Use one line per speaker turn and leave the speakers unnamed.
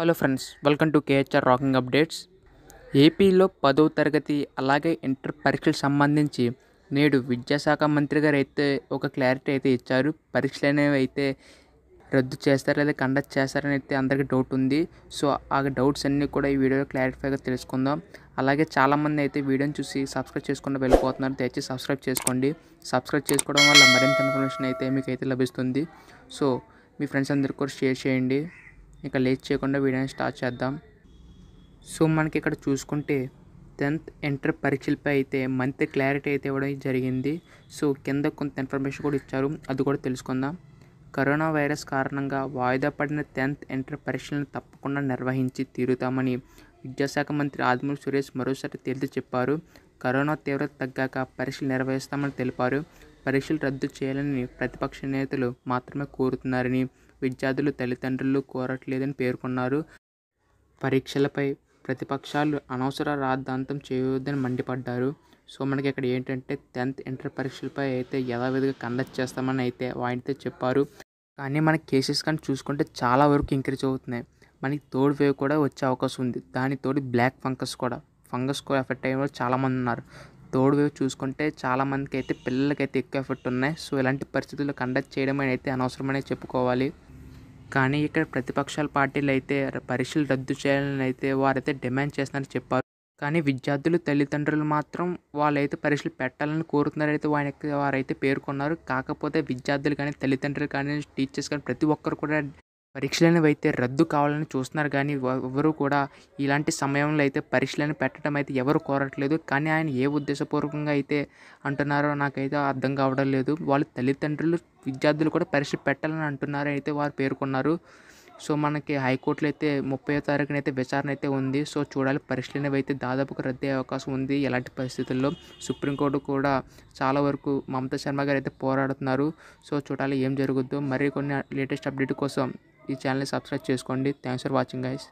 hello friends welcome to KHR rocking updates ఏపీలో పదవ తరగతి అలాగే ఇంటర్ పరీక్షలకు సంబంధించి నేడు విద్యాశాఖ మంత్రి గారు అయితే ఒక క్లారిటీ అయితే ఇచ్చారు పరీక్షలు అనేవి అయితే రద్దు చేస్తారు లేదా కండక్ట్ చేస్తారని అయితే అందరికీ డౌట్ ఉంది సో ఆ డౌట్స్ అన్నీ కూడా ఈ వీడియోలో క్లారిఫైగా తెలుసుకుందాం అలాగే చాలామంది అయితే వీడియోని చూసి సబ్స్క్రైబ్ చేసుకుంటూ వెళ్ళిపోతున్నారు దయచేసి సబ్స్క్రైబ్ చేసుకోండి సబ్స్క్రైబ్ చేసుకోవడం వల్ల మరింత ఇన్ఫర్మేషన్ అయితే మీకు అయితే లభిస్తుంది సో మీ ఫ్రెండ్స్ అందరికీ కూడా షేర్ చేయండి ఇక లేట్ చేయకుండా వీడియోని స్టార్ట్ చేద్దాం సో మనకి ఇక్కడ చూసుకుంటే టెన్త్ ఎంటర్ పరీక్షలపై అయితే మంత్ క్లారిటీ అయితే ఇవ్వడం జరిగింది సో కింద కొంత ఇన్ఫర్మేషన్ కూడా ఇచ్చారు అది కూడా తెలుసుకుందాం కరోనా వైరస్ కారణంగా వాయిదా పడిన టెన్త్ ఎంటర్ పరీక్షలను తప్పకుండా నిర్వహించి తీరుతామని విద్యాశాఖ మంత్రి ఆదిమూరి సురేష్ మరోసారి తేల్చి చెప్పారు కరోనా తీవ్రత తగ్గాక పరీక్షలు నిర్వహిస్తామని తెలిపారు పరీక్షలు రద్దు చేయాలని ప్రతిపక్ష నేతలు మాత్రమే కోరుతున్నారని విద్యార్థులు తల్లిదండ్రులు కోరట్లేదని పేర్కొన్నారు పరీక్షలపై ప్రతిపక్షాలు అనవసర రాద్ధాంతం చేయవద్దని మండిపడ్డారు సో మనకి ఇక్కడ ఏంటంటే టెన్త్ ఇంటర్ పరీక్షలపై అయితే యథావిధిగా కండక్ట్ చేస్తామని అయితే వాడితే చెప్పారు కానీ మన కేసెస్ కానీ చూసుకుంటే చాలా వరకు ఇంక్రీజ్ అవుతున్నాయి మనకి తోడు వేవ్ కూడా వచ్చే అవకాశం ఉంది దాని తోడు బ్లాక్ ఫంగస్ కూడా ఫంగస్ కూడా ఎఫెక్ట్ అయ్యే వాళ్ళు చాలామంది ఉన్నారు తోడు వేవ్ చూసుకుంటే చాలామందికి అయితే పిల్లలకి అయితే ఎక్కువ ఎఫెక్ట్ ఉన్నాయి సో ఇలాంటి పరిస్థితుల్లో కండక్ట్ చేయడం అయితే అనవసరమనే చెప్పుకోవాలి కానీ ఇక్కడ ప్రతిపక్షాల పార్టీలు అయితే పరీక్షలు రద్దు చేయాలని అయితే వారైతే డిమాండ్ చేస్తున్నారని చెప్పారు కానీ విద్యార్థులు తల్లిదండ్రులు మాత్రం వాళ్ళైతే పరీక్షలు పెట్టాలని కోరుతున్నారైతే వారికి వారైతే పేర్కొన్నారు కాకపోతే విద్యార్థులు కానీ తల్లిదండ్రులు కానీ టీచర్స్ కానీ ప్రతి ఒక్కరు కూడా పరీక్షలను అయితే రద్దు కావాలని చూస్తున్నారు కానీ ఎవరు కూడా ఇలాంటి సమయంలో అయితే పరీక్షలను పెట్టడం అయితే ఎవరు కోరట్లేదు కానీ ఆయన ఏ ఉద్దేశపూర్వకంగా అయితే అంటున్నారో నాకైతే అర్థం కావడం లేదు వాళ్ళ తల్లిదండ్రులు విద్యార్థులు కూడా పరీక్ష పెట్టాలని అంటున్నారు అయితే వారు పేర్కొన్నారు సో మనకి హైకోర్టులో అయితే ముప్పై తారీఖున అయితే విచారణ అయితే ఉంది సో చూడాలి పరీక్షలు అయితే దాదాపుగా రద్దు అయ్యే అవకాశం ఉంది ఎలాంటి పరిస్థితుల్లో సుప్రీంకోర్టు కూడా చాలా వరకు మమతా శర్మ గారు అయితే పోరాడుతున్నారు సో చూడాలి ఏం జరుగుద్దు మరి కొన్ని లేటెస్ట్ అప్డేట్ కోసం ఈ ఛానల్ని సబ్స్క్రైబ్ చేసుకోండి థ్యాంక్స్ ఫర్ వాచింగ్ గైస్